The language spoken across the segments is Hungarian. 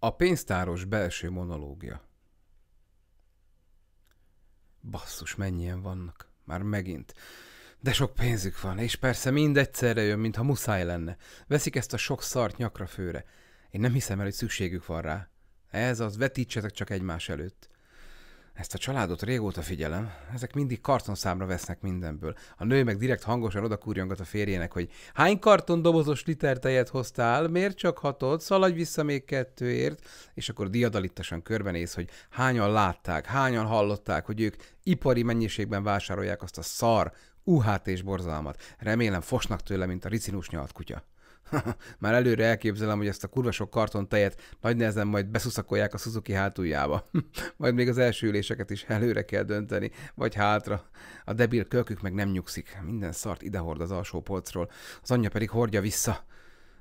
A pénztáros belső monológia. Basszus, mennyien vannak. Már megint. De sok pénzük van, és persze mind egyszerre jön, mintha muszáj lenne. Veszik ezt a sok szart nyakra főre. Én nem hiszem el, hogy szükségük van rá. Ez az, vetítsetek csak egymás előtt. Ezt a családot régóta figyelem, ezek mindig kartonszámra vesznek mindenből. A nő meg direkt hangosan odakúrjongat a férjének, hogy hány karton dobozos liter tejet hoztál, miért csak hatod, szaladj vissza még kettőért, és akkor diadalittasan körbenéz, hogy hányan látták, hányan hallották, hogy ők ipari mennyiségben vásárolják azt a szar, uhát és borzalmat. Remélem fosnak tőle, mint a ricinus nyalt kutya. Már előre elképzelem, hogy ezt a kurva sok karton tejet nagy nehezen majd beszuszakolják a Suzuki hátuljába. majd még az első üléseket is előre kell dönteni, vagy hátra. A debil kölkük meg nem nyugszik. Minden szart idehord az alsó polcról. Az anyja pedig hordja vissza.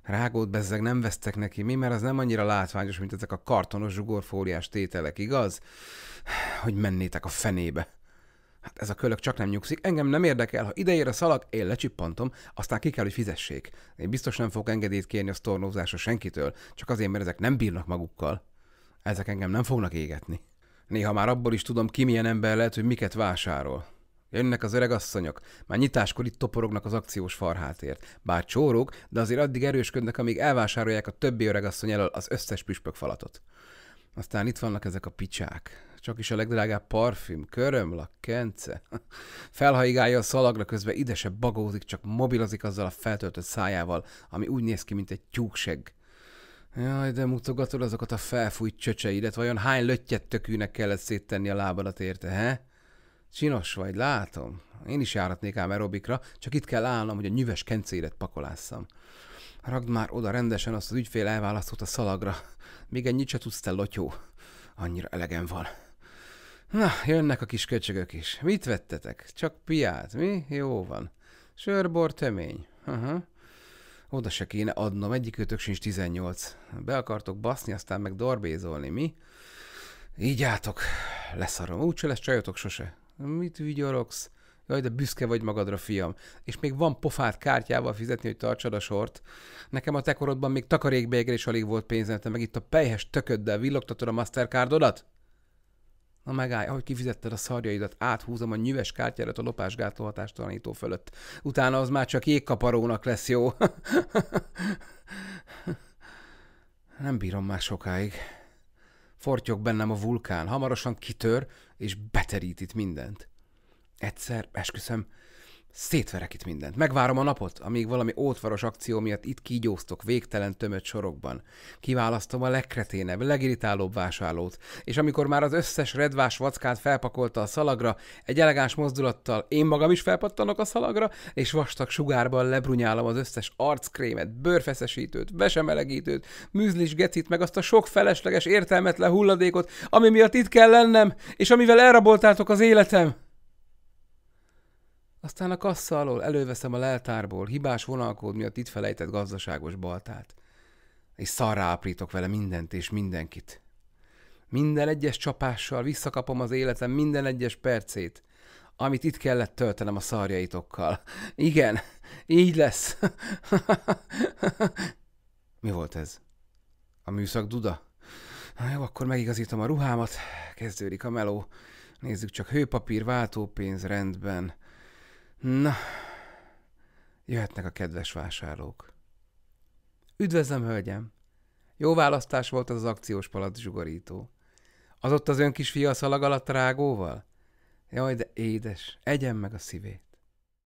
Rágót bezzeg nem vesztek neki, mi? Mert az nem annyira látványos, mint ezek a kartonos zsugorfóliás tételek, igaz? Hogy mennétek a fenébe. Hát ez a kölök csak nem nyugszik, engem nem érdekel, ha idejére a szalag, én lecsippantom, aztán ki kell, hogy fizessék. Én biztos nem fogok engedélyt kérni a sztornózásra senkitől, csak azért, mert ezek nem bírnak magukkal. Ezek engem nem fognak égetni. Néha már abból is tudom, ki milyen ember lehet, hogy miket vásárol. Jönnek az öreg asszonyok, már nyitáskor itt toporognak az akciós farhátért. Bár csórók, de azért addig erősködnek, amíg elvásárolják a többi öreg asszony elől az összes falatot. Aztán itt vannak ezek a picsák. Csak is a legdrágább parfüm, körömlak, kence. Felhaigálja a szalagra, közben idesebb bagózik, csak mobilozik azzal a feltöltött szájával, ami úgy néz ki, mint egy tyúkseg. Jaj, de mutogatod azokat a felfújt csöcseidet, vajon hány löttyet tökűnek kellett széttenni a lábadat érte, he? Csinos vagy, látom. Én is járatnék ám aerobikra, csak itt kell állnom, hogy a nyüves kencéret pakolásszam. Ragd már oda rendesen azt az ügyfél elválasztott a szalagra. Még ennyit se tudsz, te lotyó. Annyira elegem van. Na, jönnek a kis köcsögök is. Mit vettetek? Csak piát, mi? Jó van. Sörbor tömény. Aha. Oda se kéne adnom, egyikőtök sincs 18. Be akartok baszni, aztán meg darbézolni, mi? Így átok. Leszarom. Úgyse lesz csajotok sose. Mit vigyorogsz? Jaj, de büszke vagy magadra, fiam. És még van pofát kártyával fizetni, hogy tartsad a sort. Nekem a tekorodban még takarékbeégre is alig volt pénzem, te meg itt a pejhes tököddel villogtatod a Mastercardodat? Na megállj, ahogy kifizetted a szarjaidat, áthúzom a nyüves kártyádat a lopásgátló hatástalanító fölött. Utána az már csak jégkaparónak lesz jó. Nem bírom már sokáig. Fortyog bennem a vulkán, hamarosan kitör, és beterít itt mindent. Egyszer, esküszöm, Szétverek itt mindent. Megvárom a napot, amíg valami ótvaros akció miatt itt kígyóztok végtelen tömött sorokban. Kiválasztom a legkreténebb, legiritálóbb vásárlót, és amikor már az összes redvás vackát felpakolta a szalagra, egy elegáns mozdulattal én magam is felpattanok a szalagra, és vastag sugárban lebrunyálom az összes arckrémet, bőrfeszesítőt, besemelegítőt, műzlis gecit, meg azt a sok felesleges értelmetlen hulladékot, ami miatt itt kell lennem, és amivel elraboltátok az életem. Aztán a kassza alól előveszem a leltárból hibás vonalkód miatt itt felejtett gazdaságos baltát. És szarra áprítok vele mindent és mindenkit. Minden egyes csapással visszakapom az életem minden egyes percét, amit itt kellett töltenem a szarjaitokkal. Igen, így lesz. Mi volt ez? A műszak duda? Na jó, akkor megigazítom a ruhámat, kezdődik a meló. Nézzük csak hőpapír, váltópénz, rendben. Na, jöhetnek a kedves vásárlók. Üdvözlöm, hölgyem! Jó választás volt az, az akciós palac zsugorító. Az ott az ön kis fia a szalag alatt rágóval? Jaj, de édes, egyen meg a szívét.